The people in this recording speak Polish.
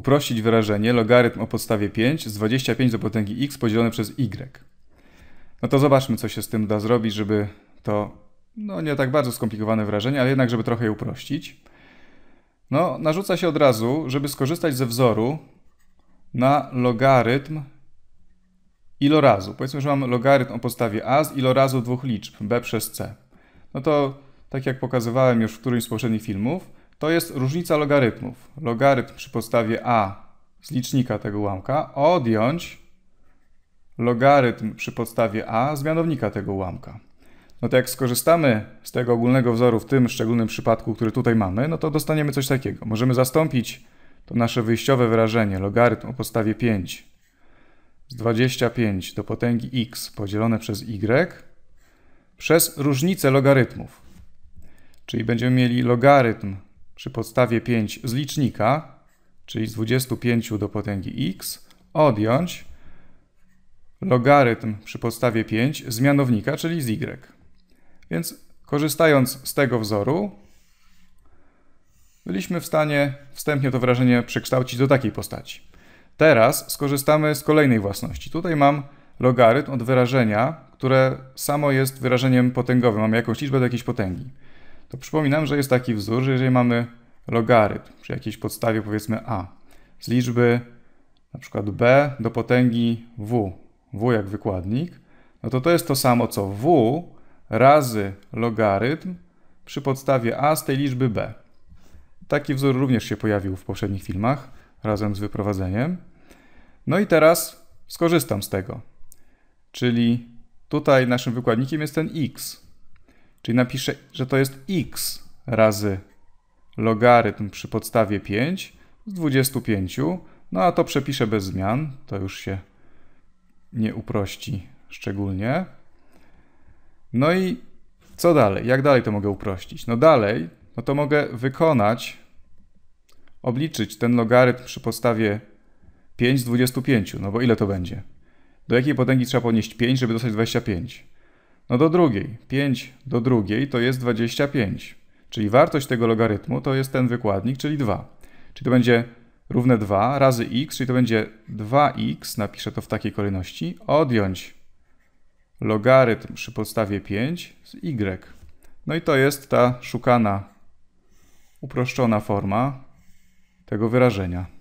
uprościć wyrażenie logarytm o podstawie 5 z 25 do potęgi x podzielone przez y. No to zobaczmy, co się z tym da zrobić, żeby to, no nie tak bardzo skomplikowane wyrażenie, ale jednak, żeby trochę je uprościć. No, narzuca się od razu, żeby skorzystać ze wzoru na logarytm ilorazu. Powiedzmy, że mam logarytm o podstawie a z ilorazu dwóch liczb, b przez c. No to, tak jak pokazywałem już w którymś z poprzednich filmów, to jest różnica logarytmów. Logarytm przy podstawie a z licznika tego ułamka odjąć logarytm przy podstawie a z mianownika tego ułamka. No to jak skorzystamy z tego ogólnego wzoru w tym szczególnym przypadku, który tutaj mamy, no to dostaniemy coś takiego. Możemy zastąpić to nasze wyjściowe wyrażenie logarytm o podstawie 5 z 25 do potęgi x podzielone przez y przez różnicę logarytmów. Czyli będziemy mieli logarytm przy podstawie 5 z licznika, czyli z 25 do potęgi x, odjąć logarytm przy podstawie 5 z mianownika, czyli z y. Więc korzystając z tego wzoru, byliśmy w stanie wstępnie to wrażenie przekształcić do takiej postaci. Teraz skorzystamy z kolejnej własności. Tutaj mam logarytm od wyrażenia, które samo jest wyrażeniem potęgowym. Mamy jakąś liczbę do jakiejś potęgi to przypominam, że jest taki wzór, że jeżeli mamy logarytm przy jakiejś podstawie powiedzmy a z liczby na przykład b do potęgi w, w jak wykładnik, no to to jest to samo co w razy logarytm przy podstawie a z tej liczby b. Taki wzór również się pojawił w poprzednich filmach razem z wyprowadzeniem. No i teraz skorzystam z tego. Czyli tutaj naszym wykładnikiem jest ten x, Czyli napiszę, że to jest x razy logarytm przy podstawie 5 z 25. No a to przepiszę bez zmian. To już się nie uprości szczególnie. No i co dalej? Jak dalej to mogę uprościć? No dalej, no to mogę wykonać, obliczyć ten logarytm przy podstawie 5 z 25. No bo ile to będzie? Do jakiej potęgi trzeba podnieść 5, żeby dostać 25? No do drugiej. 5 do drugiej to jest 25. Czyli wartość tego logarytmu to jest ten wykładnik, czyli 2. Czyli to będzie równe 2 razy x, czyli to będzie 2x, napiszę to w takiej kolejności, odjąć logarytm przy podstawie 5 z y. No i to jest ta szukana, uproszczona forma tego wyrażenia.